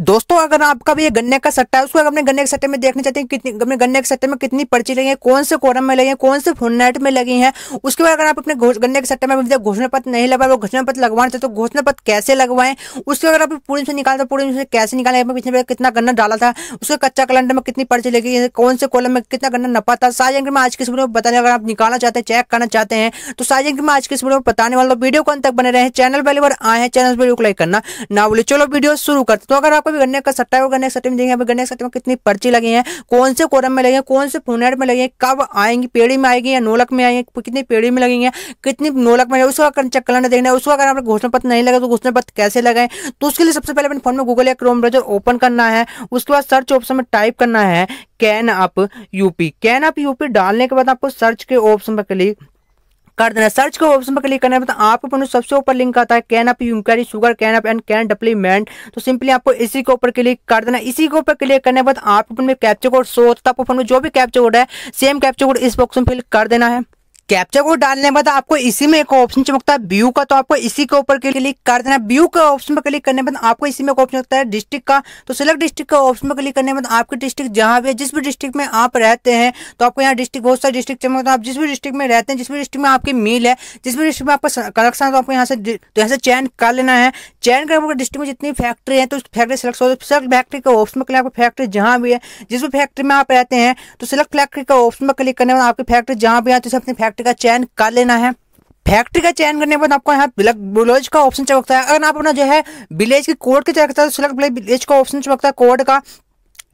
दोस्तों अगर आपका भी ये गन्ने का सट्टा है उसको अगर अपने गन्ने के सट्टे में देखना चाहते हैं कितनी अपने गन्ने के सट्टे में कितनी पर्ची लगी है कौन से कोरम में लगी है कौन से फुलनेट में लगी है उसके बाद अगर आप अपने गन्ने के सट्टे में अभी तक घोषणा पत्र नहीं लगा वो घोषणा पत्र लगवाना चाहते तो घोषणा पत्र कैसे लगवाएं उसके अगर आप पूरी से निकालते पूरी से कैसे निकालें पिछले कितना गन्ना डाला था उसके कच्चा कैलेंडर में कितनी पर्ची लगी है कौन से कॉलम में कितना गन्ना नपा था सारी अंक में आज किस इस वीडियो में बताने अगर आप निकालना चाहते हैं चेक करना चाहते हैं तो सारी अंक में आज किस वीडियो में बताने वाला वीडियो को अंत तक बने रहे चैनल पहले बार आए हैं चैनल वीडियो को लाइक करना ना बोले चलो वीडियो शुरू करते तो अगर आप पे भी गन्ने का सट्टा है और गन्ने सट्टे में देखिए गन्ने सट्टे में कितनी पर्ची लगी है कौन से कोरम में लगे हैं कौन से फूनेट में लगे हैं कब आएंगी पेड़ी में आएगी या नोलक में आएंगे कितनी पेड़ी में लगेंगे कितनी नोलक में उसका अगर चक्कर देखना है उसका अगर आप घोषणा पत्र नहीं लगा तो घोषणा पत्र कैसे लगाए तो उसके लिए सबसे पहले अपने फोन में गूगल या क्रोम ब्राउजर ओपन करना है उसके बाद सर्च ऑप्शन में टाइप करना है cane up UP cane up UP डालने के बाद आपको सर्च के ऑप्शन पर क्लिक कर देना सर्च के ऑप्शन पर क्लिक करने तो आपको अपने सबसे ऊपर लिंक आता है cane up you sugar cane up and cane डप्लीमेंट तो सिंपली आपको इसी के ऊपर क्लिक कर देना इसी के ऊपर क्लिक करने के बाद आपको अपने कैप्चर कोड शो होता है आपको फोन में जो भी कैप्चर कोड है सेम कैप्चर कोड इस बॉक्स में फिल कर देना है कैप्चर को डालने के बाद आपको इसी में एक ऑप्शन चमकता है व्यू का तो आपको इसी के ऊपर क्लिक कर देना व्यू के ऑप्शन पर क्लिक करने बाद आपको इसी में एक ऑप्शन लगता है डिस्ट्रिक्ट का तो सिलेक्ट डिस्ट्रिक्ट के ऑप्शन पर क्लिक करने बाद आपके डिस्ट्रिक्ट जहां भी है जिस भी डिस्ट्रिक्ट में आप रहते हैं तो आपको यहाँ डिस्ट्रिक्ट बहुत सारे डिस्ट्रिक्ट चमक आप जिस भी डिस्ट्रिक्ट में रहते हैं जिस भी डिस्ट्रिक्ट में आपकी मील है जिस भी डिस्ट्रिक्ट में आपका कलेक्शन तो आपको यहाँ से तो यहाँ से चैन कर लेना है चैन कर डिस्ट्रिक्ट में जितनी फैक्ट्री है तो उस फैक्ट्री सिलेक्ट हो तो सिलेक्ट फैक्ट्री के ऑप्शन में आपको आपकी फैक्ट्री जहां भी है जिस भी फैक्ट्री में आप रहते हैं तो सिलेक्ट फैक्ट्री के ऑप्शन में क्लिक करने बाद आपकी फैक्ट्री जहां भी है तो अपनी फैक्ट्री फैक्ट्री का चयन कर लेना है फैक्ट्री का चयन करने के बाद आपको यहाँ विलेज का ऑप्शन चमकता है अगर आप अपना जो है विलेज के कोड के चयन करता है तो सिलेक्ट विलेज का ऑप्शन चमकता है कोड का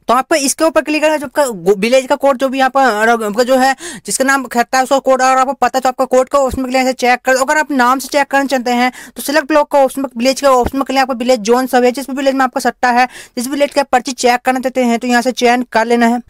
तो आपको इसके ऊपर क्लिक करना है जो आपका विलेज का कोड जो भी यहाँ पर जो है जिसका नाम खटता है उसका कोड अगर आपको पता है तो आपका कोड का ऑप्शन में क्लियर चेक कर अगर आप नाम से चेक करना चाहते हैं तो सिलेक्ट ब्लॉक का ऑप्शन विलेज का ऑप्शन में क्लियर आपका विलेज जोन सब है जिस विलेज में आपका सट्टा है जिस विलेज का पर्ची चेक करना चाहते हैं तो यहाँ से चयन कर लेना है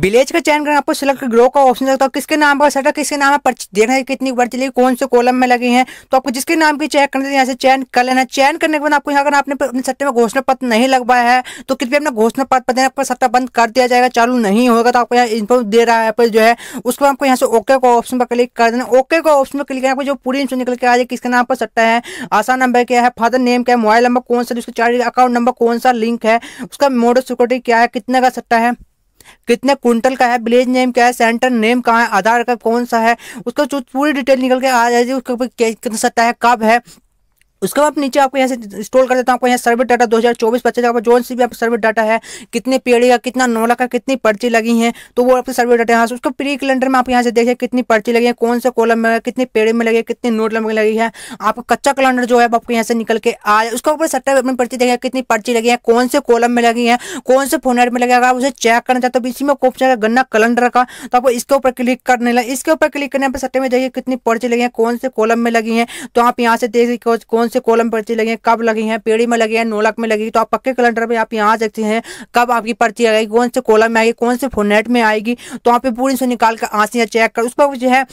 विलेज का चयन करना आपको सिलेक्ट ग्रो का ऑप्शन लगता है किसके नाम पर सेटर किसके नाम पर देखना है कितनी बढ़ चली कौन से कॉलम में लगे हैं तो आपको जिसके नाम की चेक करने यहाँ से चयन कर लेना चयन करने के बाद आपको यहाँ अगर आपने अपने सट्टे में घोषणा पत्र नहीं लगवाया है तो कृपया अपना घोषणा पत्र देना आपका सट्टा बंद कर दिया जाएगा चालू नहीं होगा तो आपको यहाँ इन्फॉर्म दे रहा है जो है उसको आपको यहाँ से ओके का ऑप्शन पर क्लिक कर देना ओके का ऑप्शन पर क्लिक करना जो पूरी इन्फॉर्म निकल के आ जाए किसके नाम पर सट्टा है आसान नंबर क्या है फादर नेम क्या है मोबाइल नंबर कौन सा उसका चार्ज अकाउंट नंबर कौन सा लिंक है उसका मोड ऑफ सिक्योरिटी क्या है कितने का सट्टा है कितने कुंटल का है विलेज नेम क्या है सेंटर नेम कहाँ है आधार का कौन सा है उसका पूरी डिटेल निकल के आ जाएगी ऊपर कितना सत्ता है कब है उसके बाद नीचे आपको यहाँ से इंस्टॉल कर देता हूँ आपको यहाँ सर्वे डाटा 2024 चौबीस पच्चीस जो सी भी आप सर्वे डाटा है कितने पेड़ का कितना नोला का कितनी पर्ची लगी है तो वो आपके सर्वे डाटा यहाँ से उसका प्री कैलेंडर में आप यहाँ से देखिए कितनी पर्ची लगी है कौन से कॉलम में कितने पेड़ में लगे कितने नोट में लगी है आपका कच्चा कैलेंडर जो है आपको यहाँ से निकल के आए उसके ऊपर सट्टा अपनी पर्ची देखिए कितनी पर्ची लगी है कौन से कॉलम में लगी है कौन से फोनेट में अगर आप उसे चेक करना चाहते हो तो इसी में ऑप्शन है गन्ना कैलेंडर का तो आपको इसके ऊपर क्लिक करने लगे इसके ऊपर क्लिक करने पर सट्टे में जाइए कितनी पर्ची लगी है कौन से कॉलम में लगी है तो आप यहाँ से देखिए कौन से कॉलम पर्ची लगी है कब लगी है पेड़ी में लगी है नोलक में लगी तो आप पक्के कैलेंडर में आप यहाँ देखते हैं कब आपकी पर्ची आएगी कौन से कॉलम में आएगी कौन से फोनेट में आएगी तो आप पूरी से निकाल कर आंसियाँ चेक कर उस पर जो है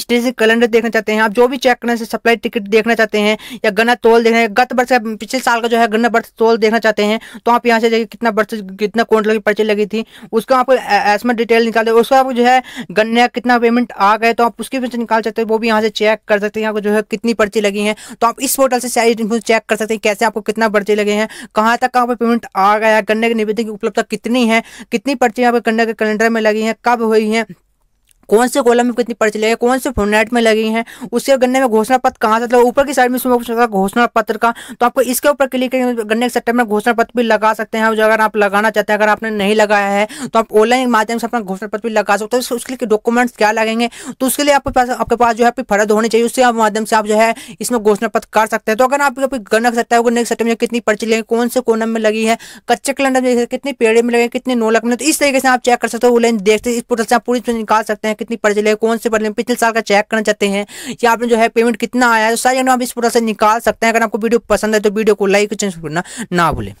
स्टेज से कैलेंडर देखना चाहते हैं आप जो भी चेक करने से सप्लाई टिकट देखना चाहते हैं या गन्ना तोल देखना है गत वर्ष पिछले साल का जो है गन्ना बर्थ तोल देखना चाहते हैं तो आप यहाँ से जाइए कितना बर्थ कितना क्विंटल लगी पर्ची लगी थी उसका आप एसमा डिटेल निकाल दे उसका आपको जो है गन्ने कितना पेमेंट आ गए तो आप उसकी भी निकाल सकते हैं वो भी यहाँ से चेक कर सकते हैं आपको जो है कितनी पर्ची लगी है तो आप इस पोर्टल से सारी चेक कर सकते हैं कैसे आपको कितना पर्ची लगे हैं कहाँ तक कहाँ पर पेमेंट आ गया है गन्ने के निवेदन की उपलब्धता कितनी है कितनी पर्ची यहाँ गन्ने के कैलेंडर में लगी है कब हुई है कौन से कॉलम में कितनी पर्ची लगी कौन से फॉर्मेट में लगी है उसके गन्ने में घोषणा पत्र कहाँ से ऊपर की साइड में घोषणा पत्र का तो आपको इसके ऊपर क्लिक करेंगे मतलब गन्ने के सेक्टर में घोषणा पत्र भी लगा सकते हैं जो अगर आप लगाना चाहते हैं अगर आपने नहीं लगाया है तो आप ऑनलाइन माध्यम से अपना घोषणा पत्र भी लगा सकते हो तो उसके लिए डॉक्यूमेंट्स क्या लगेंगे तो उसके लिए आपके पास आपके पास जो है आपकी फर्द होनी चाहिए उसके माध्यम से आप जो है इसमें घोषणा पत्र कर सकते हैं तो अगर आप के सेक्टर गन्ने के सेक्टर में कितनी पर्ची लगे कौन से कोनम में लगी है कच्चे कैलेंडर में कितने पेड़ में लगे कितने नोलक में तो इस तरीके से आप चेक कर सकते हो ऑनलाइन देखते इस पोर्टल से आप पूरी निकाल सकते हैं कितनी पर्ची पर्चे कौन से पर्ची पिछले साल का चेक करना चाहते हैं या आपने जो है पेमेंट कितना आया है तो सारी आप इस पूरा से निकाल सकते हैं अगर आपको वीडियो पसंद है तो वीडियो को लाइक करना ना भूलें